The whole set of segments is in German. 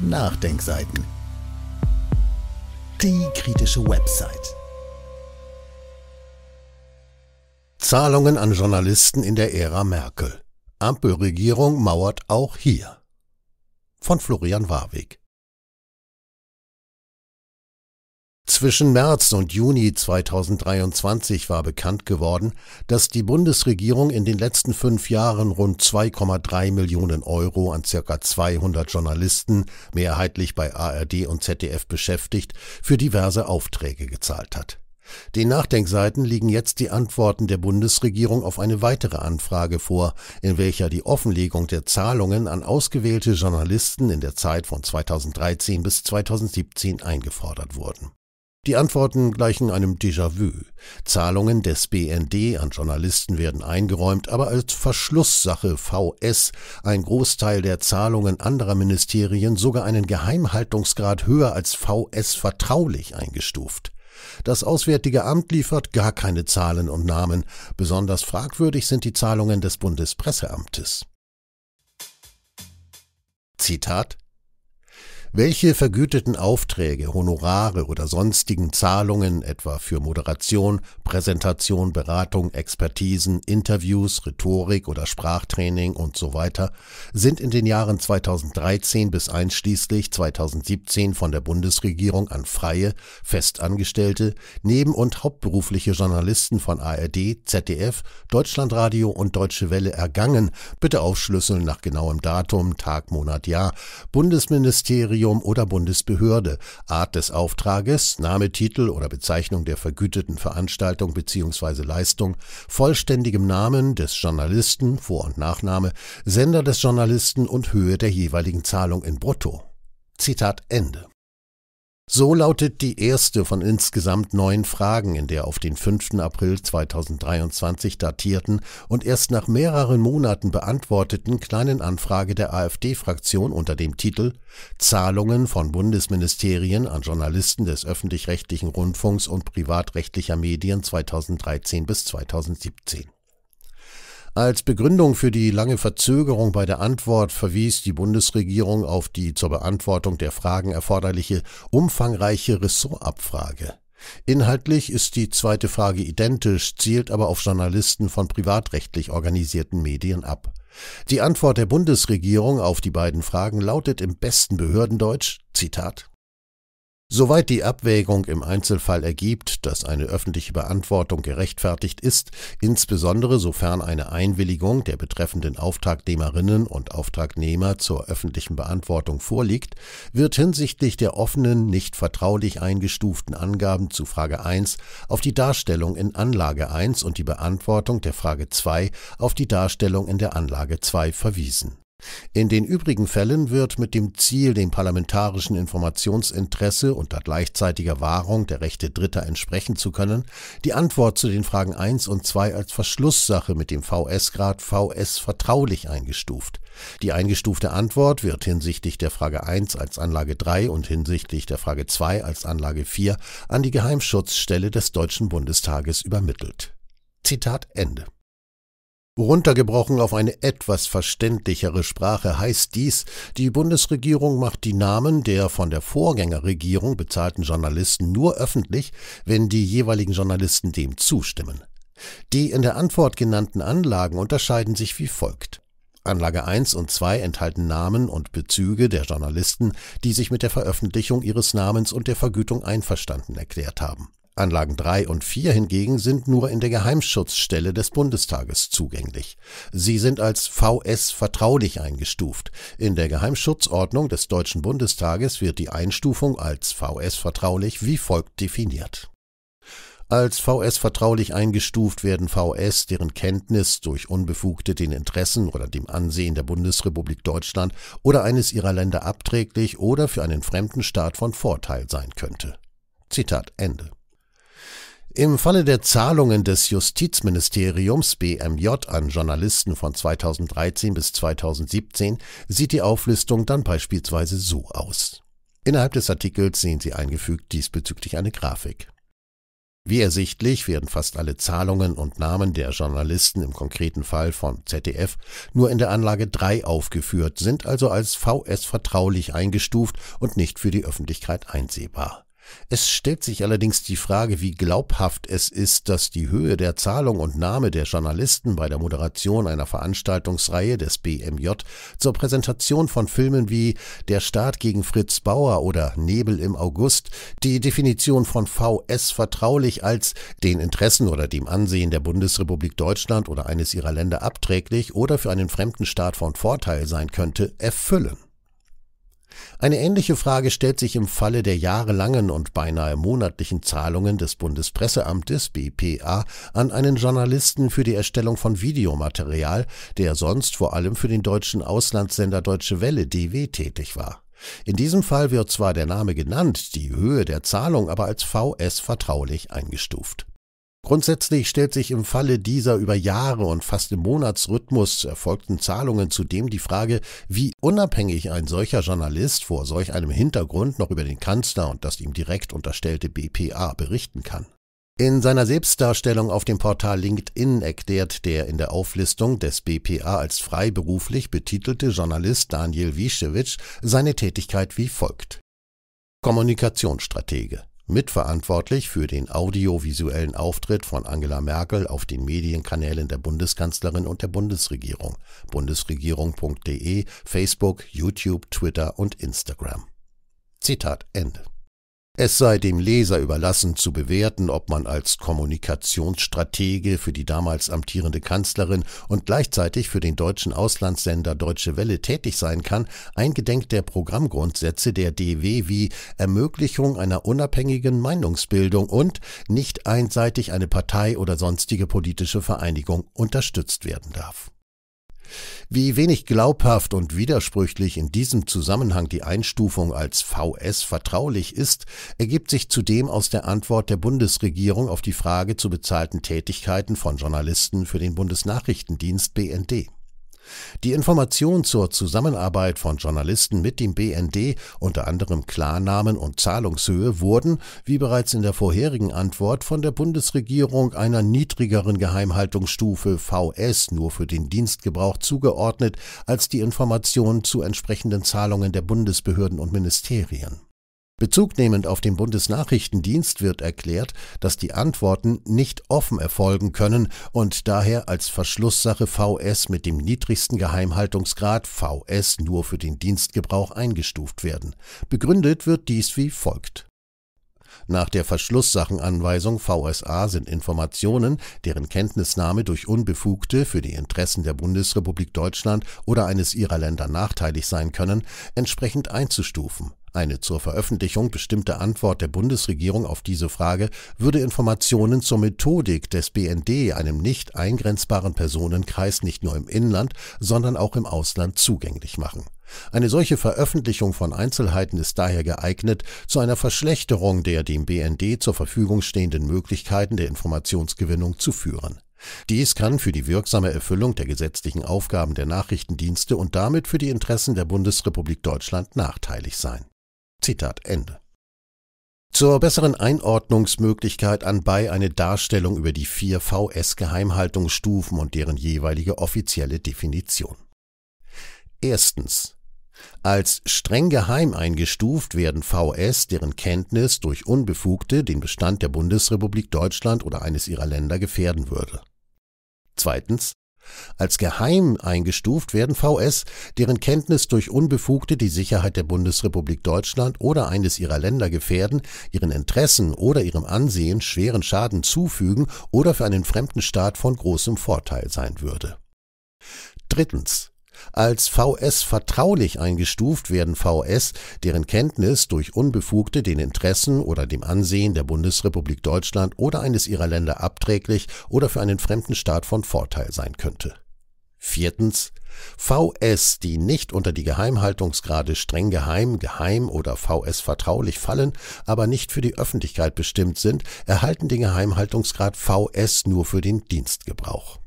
Nachdenkseiten. Die kritische Website. Zahlungen an Journalisten in der Ära Merkel. Ampelregierung mauert auch hier. Von Florian Warwick. Zwischen März und Juni 2023 war bekannt geworden, dass die Bundesregierung in den letzten fünf Jahren rund 2,3 Millionen Euro an circa 200 Journalisten, mehrheitlich bei ARD und ZDF beschäftigt, für diverse Aufträge gezahlt hat. Den Nachdenkseiten liegen jetzt die Antworten der Bundesregierung auf eine weitere Anfrage vor, in welcher die Offenlegung der Zahlungen an ausgewählte Journalisten in der Zeit von 2013 bis 2017 eingefordert wurden die Antworten gleichen einem Déjà-vu. Zahlungen des BND an Journalisten werden eingeräumt, aber als Verschlusssache VS ein Großteil der Zahlungen anderer Ministerien sogar einen Geheimhaltungsgrad höher als VS vertraulich eingestuft. Das Auswärtige Amt liefert gar keine Zahlen und Namen. Besonders fragwürdig sind die Zahlungen des Bundespresseamtes. Zitat welche vergüteten Aufträge, Honorare oder sonstigen Zahlungen etwa für Moderation, Präsentation, Beratung, Expertisen, Interviews, Rhetorik oder Sprachtraining und so weiter sind in den Jahren 2013 bis einschließlich 2017 von der Bundesregierung an freie, festangestellte, neben- und hauptberufliche Journalisten von ARD, ZDF, Deutschlandradio und Deutsche Welle ergangen, bitte aufschlüsseln nach genauem Datum, Tag, Monat, Jahr, Bundesministerium Ministerium oder Bundesbehörde, Art des Auftrages, Name, Titel oder Bezeichnung der vergüteten Veranstaltung bzw. Leistung, vollständigem Namen des Journalisten, Vor- und Nachname, Sender des Journalisten und Höhe der jeweiligen Zahlung in Brutto. Zitat Ende. So lautet die erste von insgesamt neun Fragen in der auf den 5. April 2023 datierten und erst nach mehreren Monaten beantworteten kleinen Anfrage der AfD-Fraktion unter dem Titel Zahlungen von Bundesministerien an Journalisten des öffentlich-rechtlichen Rundfunks und privatrechtlicher Medien 2013 bis 2017. Als Begründung für die lange Verzögerung bei der Antwort verwies die Bundesregierung auf die zur Beantwortung der Fragen erforderliche umfangreiche Ressortabfrage. Inhaltlich ist die zweite Frage identisch, zielt aber auf Journalisten von privatrechtlich organisierten Medien ab. Die Antwort der Bundesregierung auf die beiden Fragen lautet im besten Behördendeutsch, Zitat, Soweit die Abwägung im Einzelfall ergibt, dass eine öffentliche Beantwortung gerechtfertigt ist, insbesondere sofern eine Einwilligung der betreffenden Auftragnehmerinnen und Auftragnehmer zur öffentlichen Beantwortung vorliegt, wird hinsichtlich der offenen, nicht vertraulich eingestuften Angaben zu Frage 1 auf die Darstellung in Anlage 1 und die Beantwortung der Frage 2 auf die Darstellung in der Anlage 2 verwiesen in den übrigen Fällen wird mit dem Ziel, dem parlamentarischen Informationsinteresse unter gleichzeitiger Wahrung der Rechte Dritter entsprechen zu können, die Antwort zu den Fragen 1 und 2 als Verschlusssache mit dem VS-Grad VS vertraulich eingestuft. Die eingestufte Antwort wird hinsichtlich der Frage 1 als Anlage 3 und hinsichtlich der Frage 2 als Anlage 4 an die Geheimschutzstelle des Deutschen Bundestages übermittelt. Zitat Ende. Runtergebrochen auf eine etwas verständlichere Sprache heißt dies, die Bundesregierung macht die Namen der von der Vorgängerregierung bezahlten Journalisten nur öffentlich, wenn die jeweiligen Journalisten dem zustimmen. Die in der Antwort genannten Anlagen unterscheiden sich wie folgt. Anlage 1 und 2 enthalten Namen und Bezüge der Journalisten, die sich mit der Veröffentlichung ihres Namens und der Vergütung einverstanden erklärt haben Anlagen 3 und 4 hingegen sind nur in der Geheimschutzstelle des Bundestages zugänglich. Sie sind als VS vertraulich eingestuft. In der Geheimschutzordnung des Deutschen Bundestages wird die Einstufung als VS vertraulich wie folgt definiert. Als VS vertraulich eingestuft werden VS, deren Kenntnis durch Unbefugte den Interessen oder dem Ansehen der Bundesrepublik Deutschland oder eines ihrer Länder abträglich oder für einen fremden Staat von Vorteil sein könnte. Zitat Ende. Im Falle der Zahlungen des Justizministeriums BMJ an Journalisten von 2013 bis 2017 sieht die Auflistung dann beispielsweise so aus. Innerhalb des Artikels sehen Sie eingefügt diesbezüglich eine Grafik. Wie ersichtlich werden fast alle Zahlungen und Namen der Journalisten im konkreten Fall von ZDF nur in der Anlage 3 aufgeführt, sind also als VS vertraulich eingestuft und nicht für die Öffentlichkeit einsehbar. Es stellt sich allerdings die Frage, wie glaubhaft es ist, dass die Höhe der Zahlung und Name der Journalisten bei der Moderation einer Veranstaltungsreihe des BMJ zur Präsentation von Filmen wie Der Staat gegen Fritz Bauer oder Nebel im August die Definition von VS vertraulich als den Interessen oder dem Ansehen der Bundesrepublik Deutschland oder eines ihrer Länder abträglich oder für einen fremden Staat von Vorteil sein könnte, erfüllen. Eine ähnliche Frage stellt sich im Falle der jahrelangen und beinahe monatlichen Zahlungen des Bundespresseamtes BPA an einen Journalisten für die Erstellung von Videomaterial, der sonst vor allem für den deutschen Auslandssender Deutsche Welle DW tätig war. In diesem Fall wird zwar der Name genannt, die Höhe der Zahlung aber als VS vertraulich eingestuft. Grundsätzlich stellt sich im Falle dieser über Jahre und fast im Monatsrhythmus erfolgten Zahlungen zudem die Frage, wie unabhängig ein solcher Journalist vor solch einem Hintergrund noch über den Kanzler und das ihm direkt unterstellte BPA berichten kann. In seiner Selbstdarstellung auf dem Portal LinkedIn erklärt der in der Auflistung des BPA als freiberuflich betitelte Journalist Daniel Wischewitsch seine Tätigkeit wie folgt. Kommunikationsstratege Mitverantwortlich für den audiovisuellen Auftritt von Angela Merkel auf den Medienkanälen der Bundeskanzlerin und der Bundesregierung, bundesregierung.de, Facebook, YouTube, Twitter und Instagram. Zitat Ende. Es sei dem Leser überlassen zu bewerten, ob man als Kommunikationsstratege für die damals amtierende Kanzlerin und gleichzeitig für den deutschen Auslandssender Deutsche Welle tätig sein kann, eingedenk der Programmgrundsätze der DW wie Ermöglichung einer unabhängigen Meinungsbildung und nicht einseitig eine Partei oder sonstige politische Vereinigung unterstützt werden darf. Wie wenig glaubhaft und widersprüchlich in diesem Zusammenhang die Einstufung als VS vertraulich ist, ergibt sich zudem aus der Antwort der Bundesregierung auf die Frage zu bezahlten Tätigkeiten von Journalisten für den Bundesnachrichtendienst BND. Die Information zur Zusammenarbeit von Journalisten mit dem BND, unter anderem Klarnamen und Zahlungshöhe, wurden, wie bereits in der vorherigen Antwort, von der Bundesregierung einer niedrigeren Geheimhaltungsstufe VS nur für den Dienstgebrauch zugeordnet als die Informationen zu entsprechenden Zahlungen der Bundesbehörden und Ministerien Bezugnehmend auf den Bundesnachrichtendienst wird erklärt, dass die Antworten nicht offen erfolgen können und daher als Verschlusssache VS mit dem niedrigsten Geheimhaltungsgrad VS nur für den Dienstgebrauch eingestuft werden. Begründet wird dies wie folgt. Nach der Verschlusssachenanweisung VSA sind Informationen, deren Kenntnisnahme durch Unbefugte für die Interessen der Bundesrepublik Deutschland oder eines ihrer Länder nachteilig sein können, entsprechend einzustufen eine zur Veröffentlichung bestimmte Antwort der Bundesregierung auf diese Frage würde Informationen zur Methodik des BND einem nicht eingrenzbaren Personenkreis nicht nur im Inland, sondern auch im Ausland zugänglich machen. Eine solche Veröffentlichung von Einzelheiten ist daher geeignet, zu einer Verschlechterung der dem BND zur Verfügung stehenden Möglichkeiten der Informationsgewinnung zu führen. Dies kann für die wirksame Erfüllung der gesetzlichen Aufgaben der Nachrichtendienste und damit für die Interessen der Bundesrepublik Deutschland nachteilig sein. Zitat Ende. Zur besseren Einordnungsmöglichkeit anbei eine Darstellung über die vier VS-Geheimhaltungsstufen und deren jeweilige offizielle Definition. Erstens. Als streng geheim eingestuft werden VS, deren Kenntnis durch Unbefugte den Bestand der Bundesrepublik Deutschland oder eines ihrer Länder gefährden würde. Zweitens als geheim eingestuft werden VS, deren Kenntnis durch Unbefugte die Sicherheit der Bundesrepublik Deutschland oder eines ihrer Länder gefährden, ihren Interessen oder ihrem Ansehen schweren Schaden zufügen oder für einen fremden Staat von großem Vorteil sein würde. Drittens. Als VS vertraulich eingestuft werden VS, deren Kenntnis durch Unbefugte den Interessen oder dem Ansehen der Bundesrepublik Deutschland oder eines ihrer Länder abträglich oder für einen fremden Staat von Vorteil sein könnte. Viertens. VS, die nicht unter die Geheimhaltungsgrade streng geheim, geheim oder VS vertraulich fallen, aber nicht für die Öffentlichkeit bestimmt sind, erhalten den Geheimhaltungsgrad VS nur für den Dienstgebrauch.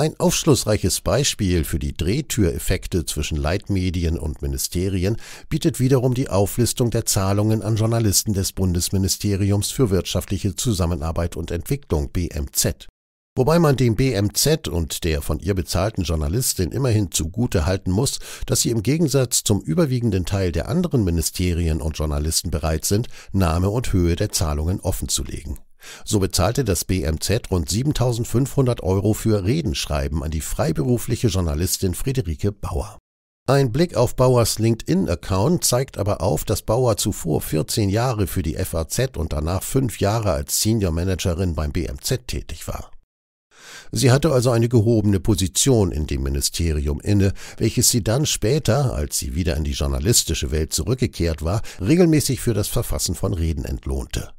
Ein aufschlussreiches Beispiel für die Drehtüreffekte zwischen Leitmedien und Ministerien bietet wiederum die Auflistung der Zahlungen an Journalisten des Bundesministeriums für wirtschaftliche Zusammenarbeit und Entwicklung BMZ. Wobei man dem BMZ und der von ihr bezahlten Journalistin immerhin zugute halten muss, dass sie im Gegensatz zum überwiegenden Teil der anderen Ministerien und Journalisten bereit sind, Name und Höhe der Zahlungen offenzulegen. So bezahlte das BMZ rund 7500 Euro für Redenschreiben an die freiberufliche Journalistin Friederike Bauer. Ein Blick auf Bauers LinkedIn-Account zeigt aber auf, dass Bauer zuvor 14 Jahre für die FAZ und danach 5 Jahre als Senior Managerin beim BMZ tätig war. Sie hatte also eine gehobene Position in dem Ministerium inne, welches sie dann später, als sie wieder in die journalistische Welt zurückgekehrt war, regelmäßig für das Verfassen von Reden entlohnte.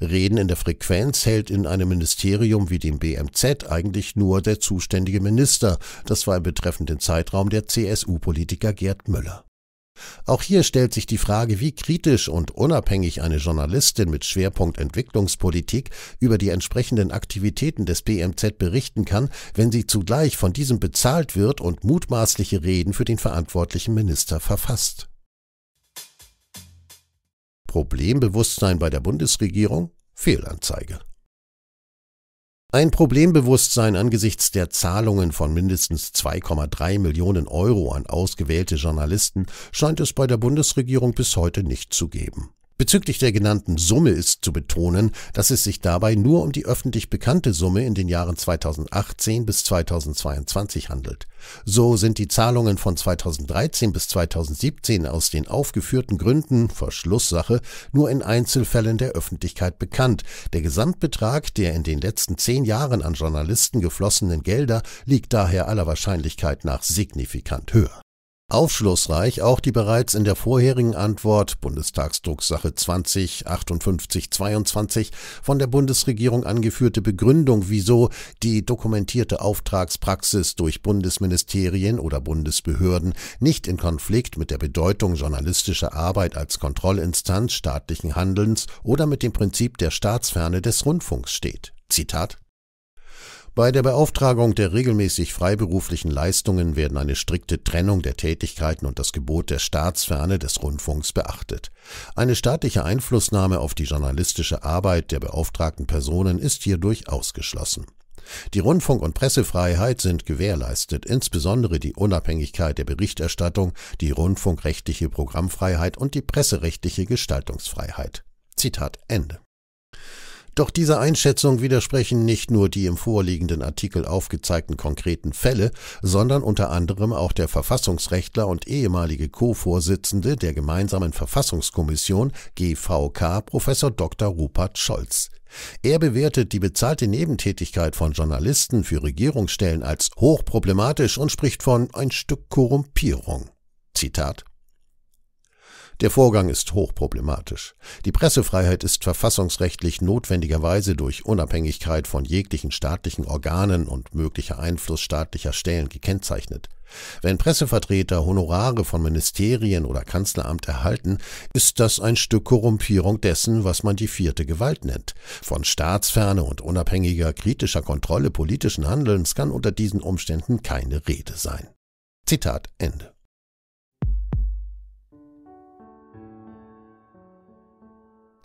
Reden in der Frequenz hält in einem Ministerium wie dem BMZ eigentlich nur der zuständige Minister. Das war im betreffenden Zeitraum der CSU-Politiker Gerd Müller. Auch hier stellt sich die Frage, wie kritisch und unabhängig eine Journalistin mit Schwerpunkt Entwicklungspolitik über die entsprechenden Aktivitäten des BMZ berichten kann, wenn sie zugleich von diesem bezahlt wird und mutmaßliche Reden für den verantwortlichen Minister verfasst. Problembewusstsein bei der Bundesregierung Fehlanzeige. Ein Problembewusstsein angesichts der Zahlungen von mindestens 2,3 Millionen Euro an ausgewählte Journalisten scheint es bei der Bundesregierung bis heute nicht zu geben. Bezüglich der genannten Summe ist zu betonen, dass es sich dabei nur um die öffentlich bekannte Summe in den Jahren 2018 bis 2022 handelt. So sind die Zahlungen von 2013 bis 2017 aus den aufgeführten Gründen Verschlusssache nur in Einzelfällen der Öffentlichkeit bekannt. Der Gesamtbetrag der in den letzten zehn Jahren an Journalisten geflossenen Gelder liegt daher aller Wahrscheinlichkeit nach signifikant höher. Aufschlussreich auch die bereits in der vorherigen Antwort Bundestagsdrucksache 205822 von der Bundesregierung angeführte Begründung, wieso die dokumentierte Auftragspraxis durch Bundesministerien oder Bundesbehörden nicht in Konflikt mit der Bedeutung journalistischer Arbeit als Kontrollinstanz staatlichen Handelns oder mit dem Prinzip der Staatsferne des Rundfunks steht. Zitat bei der Beauftragung der regelmäßig freiberuflichen Leistungen werden eine strikte Trennung der Tätigkeiten und das Gebot der Staatsferne des Rundfunks beachtet. Eine staatliche Einflussnahme auf die journalistische Arbeit der beauftragten Personen ist hierdurch ausgeschlossen. Die Rundfunk- und Pressefreiheit sind gewährleistet, insbesondere die Unabhängigkeit der Berichterstattung, die rundfunkrechtliche Programmfreiheit und die presserechtliche Gestaltungsfreiheit. Zitat Ende. Doch dieser Einschätzung widersprechen nicht nur die im vorliegenden Artikel aufgezeigten konkreten Fälle, sondern unter anderem auch der Verfassungsrechtler und ehemalige Co-Vorsitzende der gemeinsamen Verfassungskommission GVK Professor Dr. Rupert Scholz. Er bewertet die bezahlte Nebentätigkeit von Journalisten für Regierungsstellen als hochproblematisch und spricht von ein Stück Korrumpierung. Zitat der Vorgang ist hochproblematisch. Die Pressefreiheit ist verfassungsrechtlich notwendigerweise durch Unabhängigkeit von jeglichen staatlichen Organen und möglicher Einfluss staatlicher Stellen gekennzeichnet. Wenn Pressevertreter Honorare von Ministerien oder Kanzleramt erhalten, ist das ein Stück Korrumpierung dessen, was man die vierte Gewalt nennt. Von staatsferne und unabhängiger kritischer Kontrolle politischen Handelns kann unter diesen Umständen keine Rede sein. Zitat Ende.